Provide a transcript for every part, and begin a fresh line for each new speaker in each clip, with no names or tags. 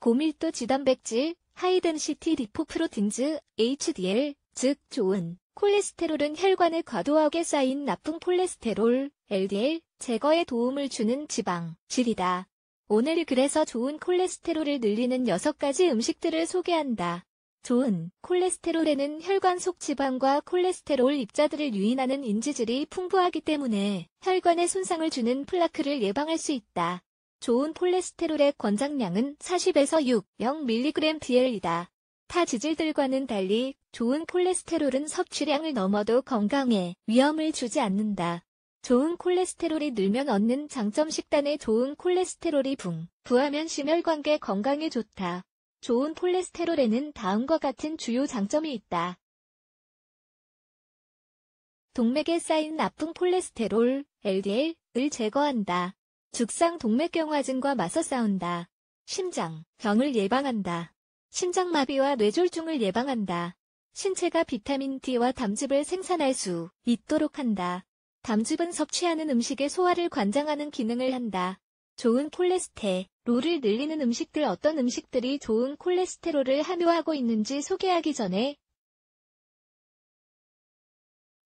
고밀도 지단백질, 하이덴시티 리포프로틴즈, HDL, 즉 좋은 콜레스테롤은 혈관에 과도하게 쌓인 나쁜 콜레스테롤, LDL, 제거에 도움을 주는 지방, 질이다. 오늘 그래서 좋은 콜레스테롤을 늘리는 6가지 음식들을 소개한다. 좋은 콜레스테롤에는 혈관 속 지방과 콜레스테롤 입자들을 유인하는 인지질이 풍부하기 때문에 혈관에 손상을 주는 플라크를 예방할 수 있다. 좋은 콜레스테롤의 권장량은 40에서 6 0 m g d l 이다타 지질들과는 달리 좋은 콜레스테롤은 섭취량을 넘어도 건강에 위험을 주지 않는다. 좋은 콜레스테롤이 늘면 얻는 장점 식단에 좋은 콜레스테롤이 붕 부하면 심혈관계 건강에 좋다. 좋은 콜레스테롤에는 다음과 같은 주요 장점이 있다. 동맥에 쌓인 나쁜 콜레스테롤, LDL을 제거한다. 죽상 동맥경화증과 맞서 싸운다. 심장, 병을 예방한다. 심장마비와 뇌졸중을 예방한다. 신체가 비타민 D와 담즙을 생산할 수 있도록 한다. 담즙은 섭취하는 음식의 소화를 관장하는 기능을 한다. 좋은 콜레스테롤을 늘리는 음식들 어떤 음식들이 좋은 콜레스테롤을 함유하고 있는지 소개하기 전에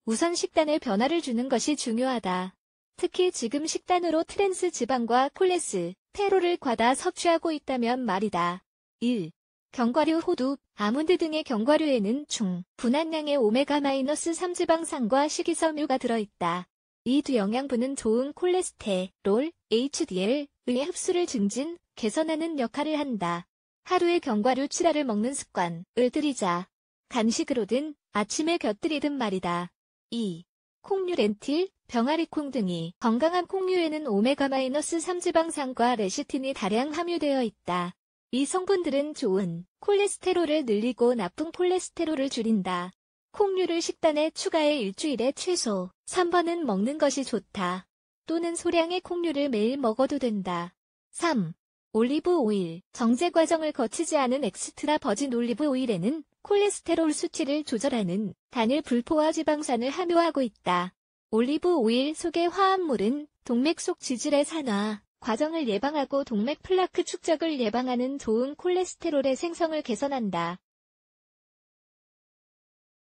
우선 식단의 변화를 주는 것이 중요하다. 특히 지금 식단으로 트랜스 지방과 콜레스, 페롤을 과다 섭취하고 있다면 말이다. 1. 견과류 호두, 아몬드 등의 견과류에는 중, 분한량의 오메가-3 지방산과 식이섬유가 들어있다. 이 두 영양분은 좋은 콜레스테롤, HDL의 흡수를 증진, 개선하는 역할을 한다. 하루에 견과류 7알을 먹는 습관을 들이자. 간식으로든 아침에 곁들이든 말이다. 2. 콩류 렌틸, 병아리콩 등이 건강한 콩류에는 오메가-3지방산과 레시틴이 다량 함유되어 있다. 이 성분들은 좋은 콜레스테롤을 늘리고 나쁜 콜레스테롤을 줄인다. 콩류를 식단에 추가해 일주일에 최소 3번은 먹는 것이 좋다. 또는 소량의 콩류를 매일 먹어도 된다. 3. 올리브 오일, 정제 과정을 거치지 않은 엑스트라 버진 올리브 오일에는 콜레스테롤 수치를 조절하는 단일 불포화 지방산을 함유하고 있다. 올리브 오일 속의 화합물은 동맥 속 지질의 산화, 과정을 예방하고 동맥 플라크 축적을 예방하는 좋은 콜레스테롤의 생성을 개선한다.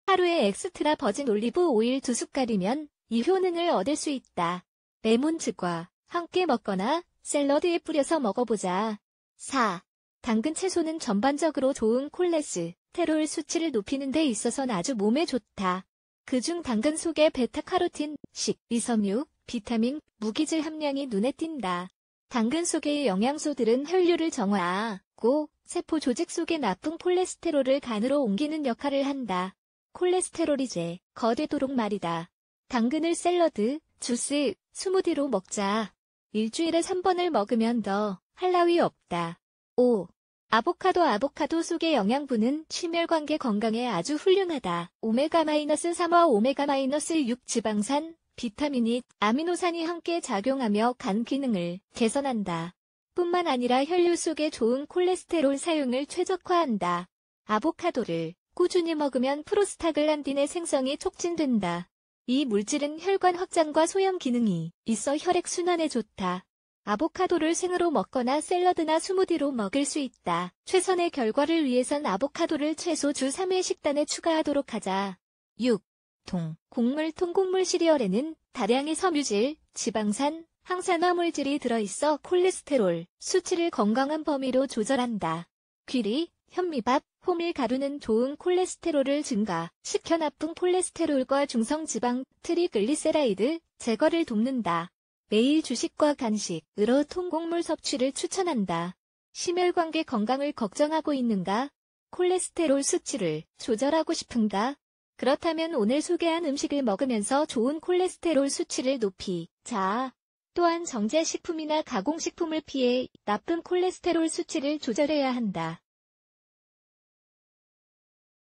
하루에 엑스트라 버진 올리브 오일 두 숟갈이면 이 효능을 얻을 수 있다. 레몬즙과 함께 먹거나 샐러드에 뿌려서 먹어보자. 4. 당근 채소는 전반적으로 좋은 콜레스테롤 수치를 높이는 데있어서는 아주 몸에 좋다. 그 중 당근 속에 베타카로틴, 식, 이섬유, 비타민, 무기질 함량이 눈에 띈다. 당근 속의 영양소들은 혈류를 정화하고 세포 조직 속의 나쁜 콜레스테롤을 간으로 옮기는 역할을 한다. 콜레스테롤이 제 거되도록 말이다. 당근을 샐러드, 주스, 스무디로 먹자. 일주일에 3번을 먹으면 더 할 나위 없다. 5. 아보카도 아보카도 속의 영양분은 심혈관계 건강에 아주 훌륭하다. 오메가-3와 오메가-6 지방산, 비타민 E, 아미노산이 함께 작용하며 간 기능을 개선한다. 뿐만 아니라 혈류 속에 좋은 콜레스테롤 사용을 최적화한다. 아보카도를 꾸준히 먹으면 프로스타글란딘의 생성이 촉진된다. 이 물질은 혈관 확장과 소염 기능이 있어 혈액 순환에 좋다. 아보카도를 생으로 먹거나 샐러드나 스무디로 먹을 수 있다. 최선의 결과를 위해선 아보카도를 최소 주 3회 식단에 추가하도록 하자. 6. 통. 곡물 통곡물 시리얼에는 다량의 섬유질, 지방산, 항산화 물질이 들어있어 콜레스테롤 수치를 건강한 범위로 조절한다. 귀리, 현미밥, 호밀가루는 좋은 콜레스테롤을 증가, 식혀 나쁜 콜레스테롤과 중성지방, 트리글리세라이드, 제거를 돕는다. 매일 주식과 간식, 으로 통곡물 섭취를 추천한다. 심혈관계 건강을 걱정하고 있는가? 콜레스테롤 수치를 조절하고 싶은가? 그렇다면 오늘 소개한 음식을 먹으면서 좋은 콜레스테롤 수치를 높이 자. 또한 정제식품이나 가공식품을 피해 나쁜 콜레스테롤 수치를 조절해야 한다.